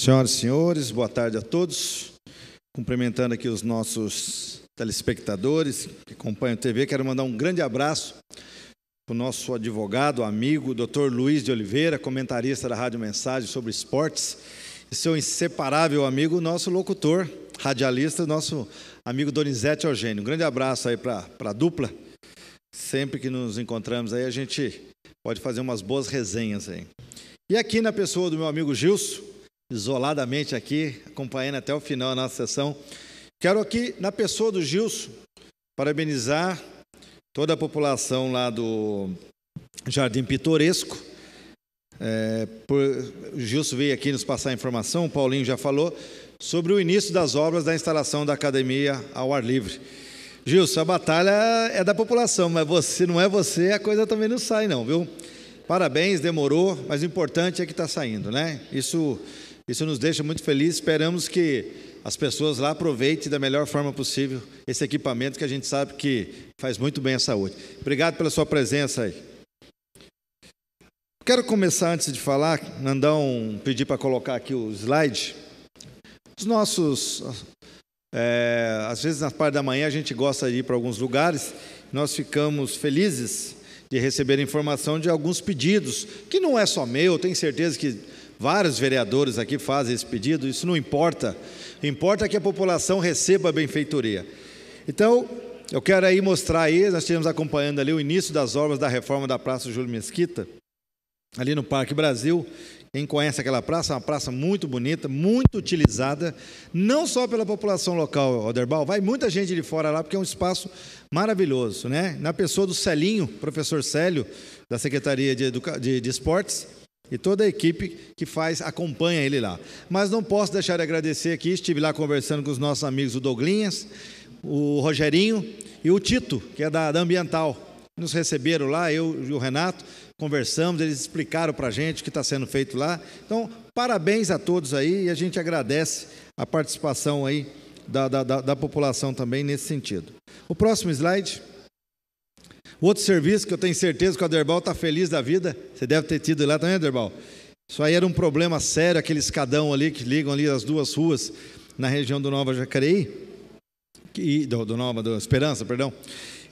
Senhoras e senhores, boa tarde a todos. Cumprimentando aqui os nossos telespectadores que acompanham a TV, quero mandar um grande abraço para o nosso advogado, amigo, Dr. Luiz de Oliveira, comentarista da Rádio Mensagem sobre esportes, e seu inseparável amigo, nosso locutor, radialista, nosso amigo Donizete Eugênio. Um grande abraço aí para a dupla. Sempre que nos encontramos aí, a gente pode fazer umas boas resenhas aí. E aqui na pessoa do meu amigo Gilson, isoladamente aqui, acompanhando até o final a nossa sessão. Quero aqui, na pessoa do Gilson, parabenizar toda a população lá do Jardim Pitoresco. É, por, o Gilson veio aqui nos passar a informação, o Paulinho já falou, sobre o início das obras da instalação da academia ao ar livre. Gilson, a batalha é da população, mas você não é você, a coisa também não sai, não, viu? Parabéns, demorou, mas o importante é que está saindo, né? Isso isso nos deixa muito felizes. Esperamos que as pessoas lá aproveitem da melhor forma possível esse equipamento que a gente sabe que faz muito bem à saúde. Obrigado pela sua presença aí. Quero começar antes de falar, Nandão pedir para colocar aqui o slide. Os nossos. É, às vezes, na parte da manhã, a gente gosta de ir para alguns lugares, nós ficamos felizes de receber informação de alguns pedidos, que não é só meu, tenho certeza que Vários vereadores aqui fazem esse pedido, isso não importa. Importa que a população receba a benfeitoria. Então, eu quero aí mostrar aí, nós estivemos acompanhando ali o início das obras da reforma da Praça Júlio Mesquita, ali no Parque Brasil. Quem conhece aquela praça, é uma praça muito bonita, muito utilizada, não só pela população local, Oderbal, vai muita gente de fora lá, porque é um espaço maravilhoso, né? Na pessoa do Celinho, professor Célio, da Secretaria de, Educa... de, de Esportes, e toda a equipe que faz acompanha ele lá. Mas não posso deixar de agradecer aqui, estive lá conversando com os nossos amigos o Douglinhas, o Rogerinho e o Tito, que é da, da Ambiental. Nos receberam lá, eu e o Renato, conversamos, eles explicaram para a gente o que está sendo feito lá. Então, parabéns a todos aí e a gente agradece a participação aí da, da, da população também nesse sentido. O próximo slide. Outro serviço que eu tenho certeza que o Aderbal está feliz da vida, você deve ter tido lá também, Aderbal. Isso aí era um problema sério, aquele escadão ali que ligam ali as duas ruas na região do Nova Jacareí, do, do Nova, do Esperança, perdão.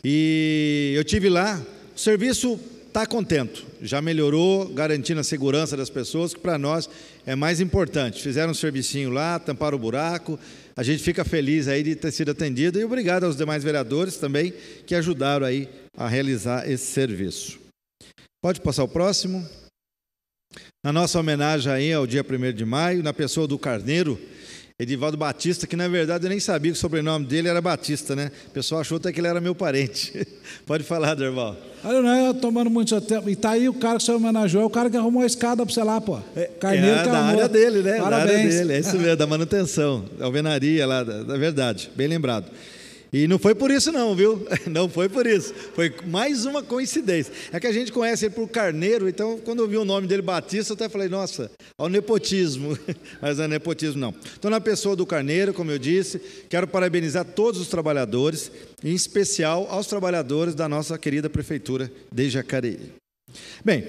E eu tive lá, o serviço está contento, já melhorou, garantindo a segurança das pessoas, que para nós é mais importante. Fizeram um servicinho lá, tamparam o buraco, a gente fica feliz aí de ter sido atendido e obrigado aos demais vereadores também que ajudaram aí a realizar esse serviço. Pode passar o próximo. Na nossa homenagem aí ao dia 1 de maio, na pessoa do Carneiro, Edivaldo Batista, que na verdade eu nem sabia que o sobrenome dele era Batista, né? O pessoal achou até que ele era meu parente. Pode falar, Derval. Olha, não é tomando muito tempo. E tá aí o cara que você homenageou, é o cara que arrumou a escada para você lá, pô. É, carneiro é, é da área dele, né? Parabéns. Da área dele, é isso mesmo, da manutenção, da alvenaria lá, da, da verdade. Bem lembrado. E não foi por isso, não, viu? Não foi por isso. Foi mais uma coincidência. É que a gente conhece ele por Carneiro, então quando eu vi o nome dele Batista, eu até falei, nossa, o nepotismo. Mas não é nepotismo, não. Então, na pessoa do Carneiro, como eu disse, quero parabenizar todos os trabalhadores, em especial aos trabalhadores da nossa querida prefeitura de Jacareí. Bem,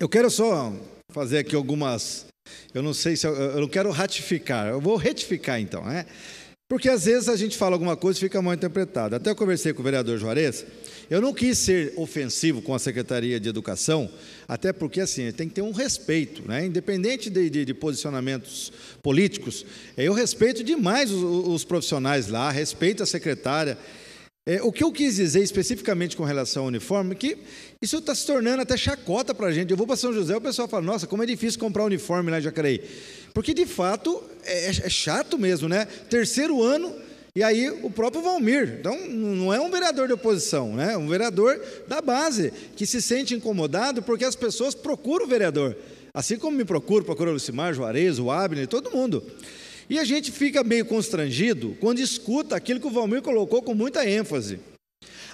eu quero só fazer aqui algumas. Eu não sei se. Eu, eu não quero ratificar, eu vou retificar então, né? Porque às vezes a gente fala alguma coisa e fica mal interpretado. Até eu conversei com o vereador Juarez, eu não quis ser ofensivo com a Secretaria de Educação, até porque assim, tem que ter um respeito, né? independente de, de, de posicionamentos políticos. Eu respeito demais os, os profissionais lá, respeito a secretária. É, o que eu quis dizer especificamente com relação ao uniforme, é que isso está se tornando até chacota para a gente. Eu vou para São José, o pessoal fala, nossa, como é difícil comprar um uniforme lá em Jacareí. Porque de fato é, é, é chato mesmo, né? Terceiro ano, e aí o próprio Valmir. Então, não é um vereador de oposição, né? É um vereador da base, que se sente incomodado porque as pessoas procuram o vereador. Assim como me procuram, procuram o Lucimar, Juarez, o Abner, todo mundo. E a gente fica meio constrangido quando escuta aquilo que o Valmir colocou com muita ênfase.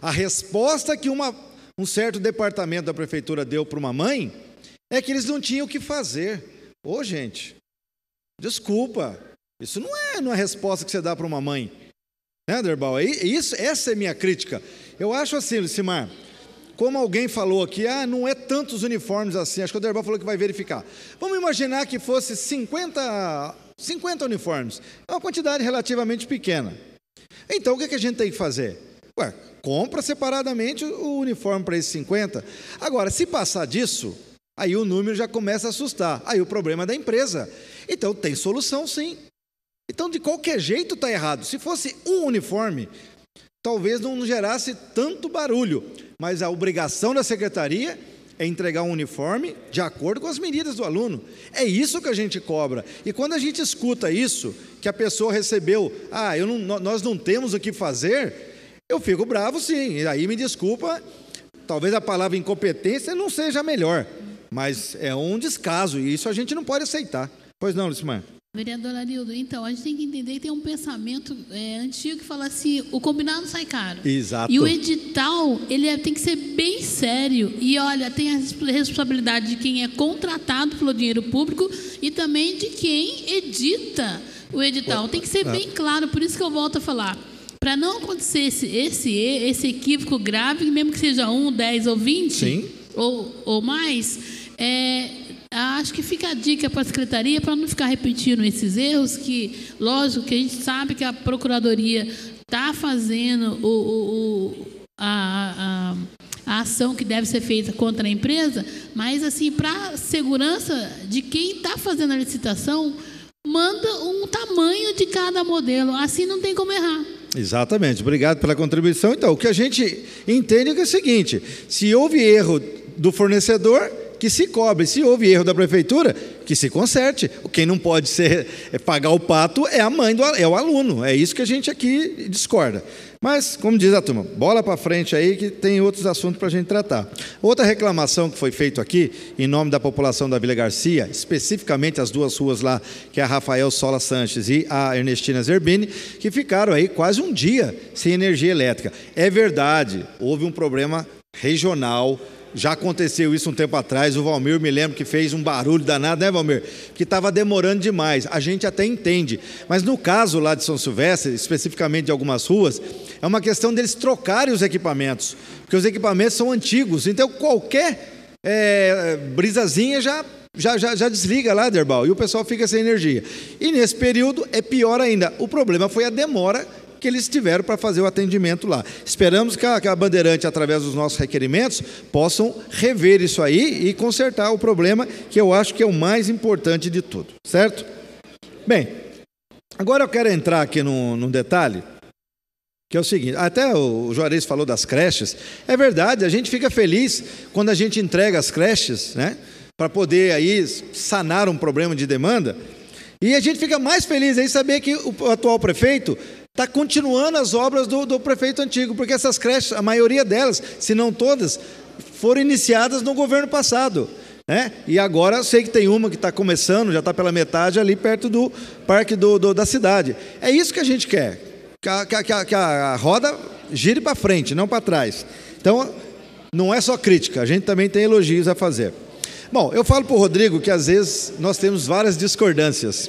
A resposta que uma, um certo departamento da prefeitura deu para uma mãe é que eles não tinham o que fazer. Ô, gente, Desculpa, isso não é uma é resposta que você dá para uma mãe. Né, Derbal? isso, essa é minha crítica. Eu acho assim, Lucimar, como alguém falou aqui, ah, não é tantos uniformes assim, acho que o Derbal falou que vai verificar. Vamos imaginar que fosse 50, 50 uniformes, é uma quantidade relativamente pequena. Então, o que, é que a gente tem que fazer? Ué, compra separadamente o uniforme para esses 50. Agora, se passar disso, Aí o número já começa a assustar. Aí o problema é da empresa. Então tem solução sim. Então de qualquer jeito está errado. Se fosse um uniforme, talvez não gerasse tanto barulho. Mas a obrigação da secretaria é entregar um uniforme de acordo com as medidas do aluno. É isso que a gente cobra. E quando a gente escuta isso, que a pessoa recebeu, ah, eu não, nós não temos o que fazer, eu fico bravo sim. E aí me desculpa, talvez a palavra incompetência não seja a melhor mas é um descaso e isso a gente não pode aceitar. Pois não, Lucimar? Vereador Arildo, então, a gente tem que entender que tem um pensamento é, antigo que fala assim, o combinado sai caro. Exato. E o edital, ele é, tem que ser bem sério. E, olha, tem a responsabilidade de quem é contratado pelo dinheiro público e também de quem edita o edital. Tem que ser bem ah. claro, por isso que eu volto a falar. Para não acontecer esse, esse, esse equívoco grave, mesmo que seja um, dez ou vinte, ou, ou mais é, acho que fica a dica para a secretaria para não ficar repetindo esses erros que, lógico, que a gente sabe que a procuradoria está fazendo o, o, o a, a, a, ação que deve ser feita contra a empresa, mas assim para segurança de quem está fazendo a licitação manda um tamanho de cada modelo, assim não tem como errar. Exatamente, obrigado pela contribuição. Então, o que a gente entende é, é o seguinte: se houve erro do fornecedor, que se cobre. Se houve erro da prefeitura, que se conserte. Quem não pode ser, é pagar o pato é a mãe, do, é o aluno. É isso que a gente aqui discorda. Mas, como diz a turma, bola para frente aí que tem outros assuntos para a gente tratar. Outra reclamação que foi feita aqui, em nome da população da Vila Garcia, especificamente as duas ruas lá, que é a Rafael Sola Sanches e a Ernestina Zerbini, que ficaram aí quase um dia sem energia elétrica. É verdade, houve um problema regional já aconteceu isso um tempo atrás, o Valmir me lembro que fez um barulho danado, né, Valmir? Que estava demorando demais. A gente até entende. Mas no caso lá de São Silvestre, especificamente de algumas ruas, é uma questão deles trocarem os equipamentos. Porque os equipamentos são antigos. Então qualquer é, brisazinha já já, já, já, desliga lá, Derbal, e o pessoal fica sem energia. E nesse período é pior ainda. O problema foi a demora que eles tiveram para fazer o atendimento lá. Esperamos que a, que a Bandeirante, através dos nossos requerimentos, possam rever isso aí e consertar o problema, que eu acho que é o mais importante de tudo, certo? Bem, agora eu quero entrar aqui num, num detalhe que é o seguinte, até o Juarez falou das creches, é verdade, a gente fica feliz quando a gente entrega as creches, né, para poder aí sanar um problema de demanda, e a gente fica mais feliz aí saber que o atual prefeito está continuando as obras do, do, prefeito antigo, porque essas creches, a maioria delas, se não todas, foram iniciadas no governo passado. Né? E agora eu sei que tem uma que está começando, já está pela metade, ali perto do parque do, do, da cidade. É isso que a gente quer, que a, que a, que a roda gire para frente, não para trás. Então, não é só crítica, a gente também tem elogios a fazer. Bom, eu falo para o Rodrigo que às vezes nós temos várias discordâncias.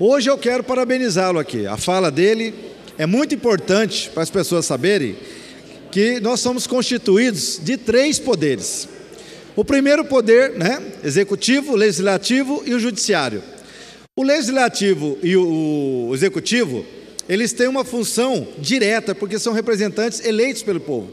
Hoje eu quero parabenizá-lo aqui. A fala dele é muito importante para as pessoas saberem que nós somos constituídos de três poderes. O primeiro poder, né, executivo, legislativo e o judiciário. O legislativo e o, executivo, eles têm uma função direta, porque são representantes eleitos pelo povo.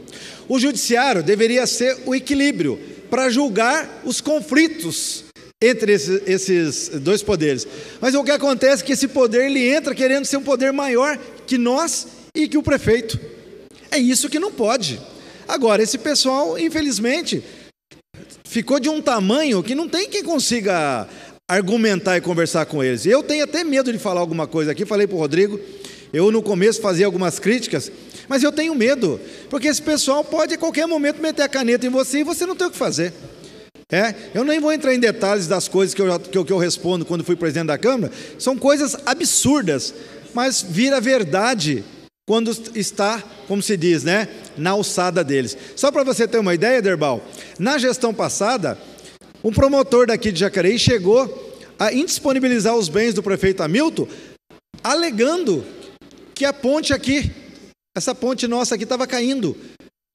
O judiciário deveria ser o equilíbrio para julgar os conflitos entre esse, esses dois poderes. Mas o que acontece é que esse poder ele entra querendo ser um poder maior que nós e que o prefeito. É isso que não pode. Agora, esse pessoal, infelizmente, ficou de um tamanho que não tem quem consiga argumentar e conversar com eles. Eu tenho até medo de falar alguma coisa aqui, falei para o Rodrigo, eu no começo fazia algumas críticas, mas eu tenho medo, porque esse pessoal pode a qualquer momento meter a caneta em você e você não tem o que fazer. É, eu nem vou entrar em detalhes das coisas que eu, que eu, que eu respondo quando fui presidente da Câmara, são coisas absurdas, mas vira verdade quando está, como se diz, né, na alçada deles. Só para você ter uma ideia, Derbal, na gestão passada, um promotor daqui de Jacareí chegou a indisponibilizar os bens do prefeito Hamilton, alegando que a ponte aqui, essa ponte nossa aqui estava caindo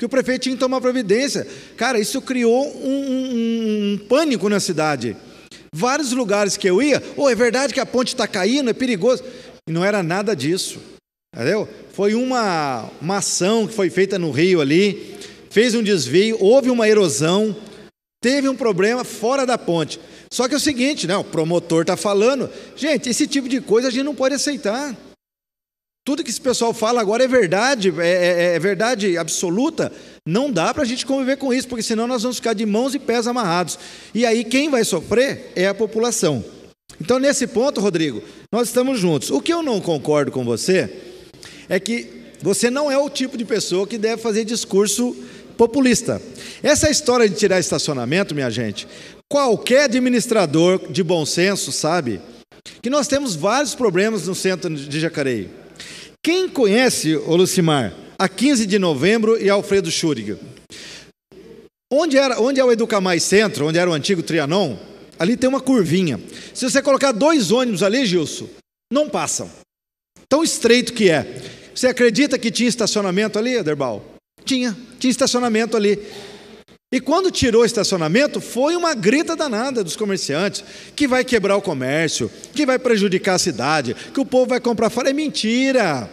que o prefeito tinha que tomar providência. Cara, isso criou um, um, um pânico na cidade. Vários lugares que eu ia, ou oh, é verdade que a ponte está caindo, é perigoso. E não era nada disso. Entendeu? Foi uma, uma ação que foi feita no Rio ali, fez um desvio, houve uma erosão, teve um problema fora da ponte. Só que é o seguinte, né, o promotor está falando, gente, esse tipo de coisa a gente não pode aceitar tudo que esse pessoal fala agora é verdade, é, é, é, é verdade absoluta. Não dá para a gente conviver com isso, porque senão nós vamos ficar de mãos e pés amarrados. E aí quem vai sofrer é a população. Então, nesse ponto, Rodrigo, nós estamos juntos. O que eu não concordo com você é que você não é o tipo de pessoa que deve fazer discurso populista. Essa história de tirar estacionamento, minha gente, qualquer administrador de bom senso sabe que nós temos vários problemas no centro de Jacareí. Quem conhece o Lucimar? A 15 de novembro e Alfredo Schuriger. Onde, era, onde é o Educamais Centro, onde era o antigo Trianon, ali tem uma curvinha. Se você colocar dois ônibus ali, Gilson, não passam. Tão estreito que é. Você acredita que tinha estacionamento ali, Aderbal? Tinha, tinha estacionamento ali. E quando tirou o estacionamento, foi uma grita danada dos comerciantes, que vai quebrar o comércio, que vai prejudicar a cidade, que o povo vai comprar fora. É mentira!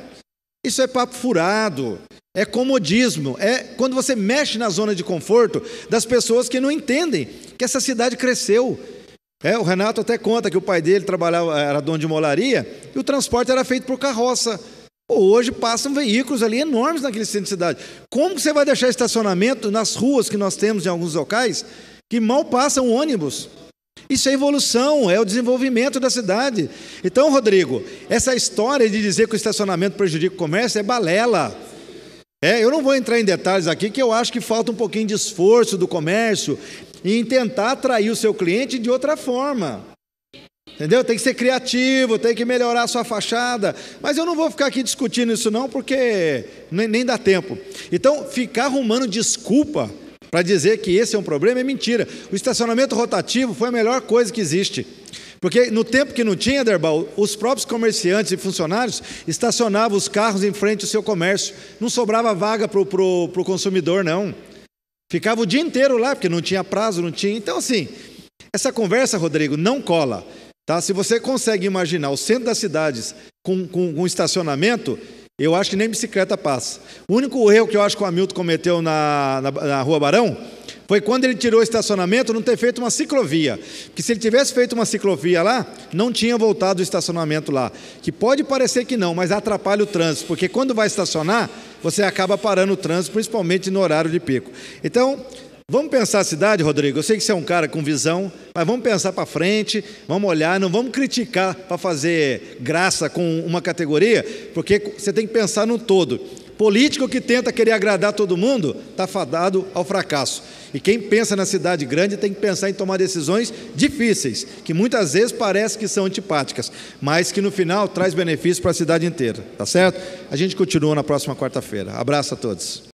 Isso é papo furado, é comodismo, é quando você mexe na zona de conforto das pessoas que não entendem que essa cidade cresceu. É, o Renato até conta que o pai dele trabalhava, era dono de molaria, e o transporte era feito por carroça. Hoje passam veículos ali enormes naquele centro de cidade. Como que você vai deixar estacionamento nas ruas que nós temos em alguns locais que mal passam ônibus? Isso é evolução, é o desenvolvimento da cidade. Então, Rodrigo, essa história de dizer que o estacionamento prejudica o comércio é balela. É, eu não vou entrar em detalhes aqui, que eu acho que falta um pouquinho de esforço do comércio em tentar atrair o seu cliente de outra forma. Entendeu? Tem que ser criativo, tem que melhorar a sua fachada. Mas eu não vou ficar aqui discutindo isso, não, porque nem, nem dá tempo. Então, ficar arrumando desculpa para dizer que esse é um problema é mentira. O estacionamento rotativo foi a melhor coisa que existe. Porque no tempo que não tinha, Derbal, os próprios comerciantes e funcionários estacionavam os carros em frente ao seu comércio. Não sobrava vaga para o consumidor, não. Ficava o dia inteiro lá, porque não tinha prazo, não tinha. Então, assim, essa conversa, Rodrigo, não cola. Tá? Se você consegue imaginar o centro das cidades com, com, com estacionamento, eu acho que nem bicicleta passa. O único erro que eu acho que o Hamilton cometeu na, na, na, Rua Barão foi quando ele tirou o estacionamento não ter feito uma ciclovia. Porque se ele tivesse feito uma ciclovia lá, não tinha voltado o estacionamento lá. Que pode parecer que não, mas atrapalha o trânsito. Porque quando vai estacionar, você acaba parando o trânsito, principalmente no horário de pico. Então, Vamos pensar a cidade, Rodrigo? Eu sei que você é um cara com visão, mas vamos pensar para frente, vamos olhar, não vamos criticar para fazer graça com uma categoria, porque você tem que pensar no todo. Político que tenta querer agradar todo mundo está fadado ao fracasso. E quem pensa na cidade grande tem que pensar em tomar decisões difíceis, que muitas vezes parece que são antipáticas, mas que no final traz benefício para a cidade inteira, tá certo? A gente continua na próxima quarta-feira. Abraço a todos.